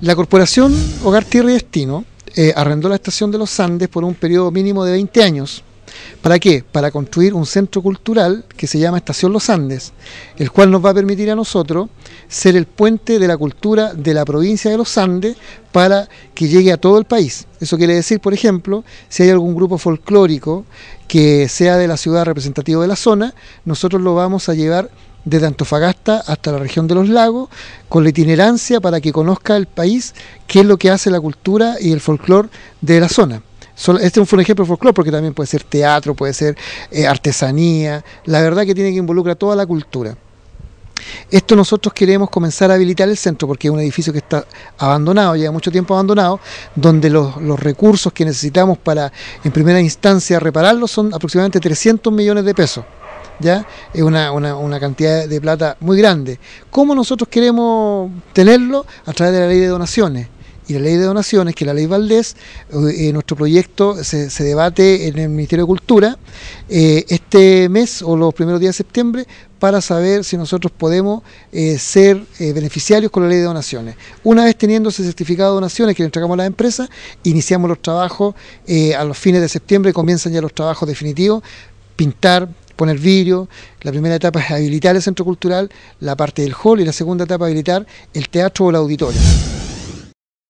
La corporación Hogar Tierra y Destino eh, arrendó la estación de los Andes por un periodo mínimo de 20 años. ¿Para qué? Para construir un centro cultural que se llama Estación Los Andes, el cual nos va a permitir a nosotros ser el puente de la cultura de la provincia de Los Andes para que llegue a todo el país. Eso quiere decir, por ejemplo, si hay algún grupo folclórico que sea de la ciudad representativo de la zona, nosotros lo vamos a llevar desde Antofagasta hasta la región de los lagos, con la itinerancia para que conozca el país qué es lo que hace la cultura y el folclore de la zona. Este es un ejemplo de folclore porque también puede ser teatro, puede ser eh, artesanía, la verdad que tiene que involucrar toda la cultura. Esto nosotros queremos comenzar a habilitar el centro porque es un edificio que está abandonado, lleva mucho tiempo abandonado, donde los, los recursos que necesitamos para en primera instancia repararlo son aproximadamente 300 millones de pesos. ¿ya? Es una, cantidad de plata muy grande. ¿Cómo nosotros queremos tenerlo? A través de la ley de donaciones. Y la ley de donaciones, que la ley Valdés, eh, eh, nuestro proyecto se, debate en el Ministerio de Cultura eh, este mes o los primeros días de septiembre para saber si nosotros podemos ser beneficiarios con la ley de donaciones. Una vez teniendo ese certificado de donaciones que le entregamos a la empresa, iniciamos los trabajos a los fines de septiembre, comienzan ya los trabajos definitivos, pintar, poner vídeo, la primera etapa es habilitar el centro cultural, la parte del hall y la segunda etapa habilitar el teatro o la auditorio.